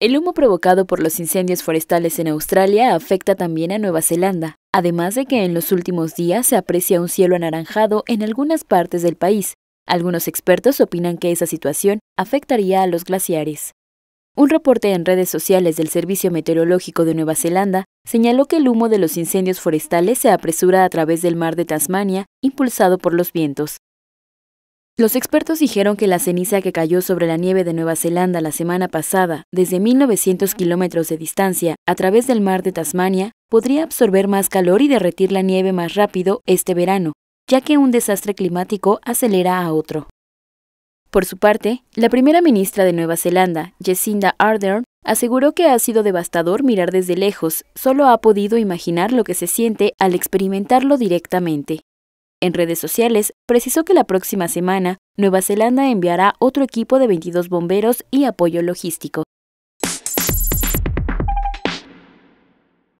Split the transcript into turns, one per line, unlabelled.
El humo provocado por los incendios forestales en Australia afecta también a Nueva Zelanda, además de que en los últimos días se aprecia un cielo anaranjado en algunas partes del país. Algunos expertos opinan que esa situación afectaría a los glaciares. Un reporte en redes sociales del Servicio Meteorológico de Nueva Zelanda señaló que el humo de los incendios forestales se apresura a través del mar de Tasmania, impulsado por los vientos, los expertos dijeron que la ceniza que cayó sobre la nieve de Nueva Zelanda la semana pasada, desde 1900 kilómetros de distancia, a través del mar de Tasmania, podría absorber más calor y derretir la nieve más rápido este verano, ya que un desastre climático acelera a otro. Por su parte, la primera ministra de Nueva Zelanda, Jacinda Ardern, aseguró que ha sido devastador mirar desde lejos, solo ha podido imaginar lo que se siente al experimentarlo directamente. En redes sociales, precisó que la próxima semana, Nueva Zelanda enviará otro equipo de 22 bomberos y apoyo logístico.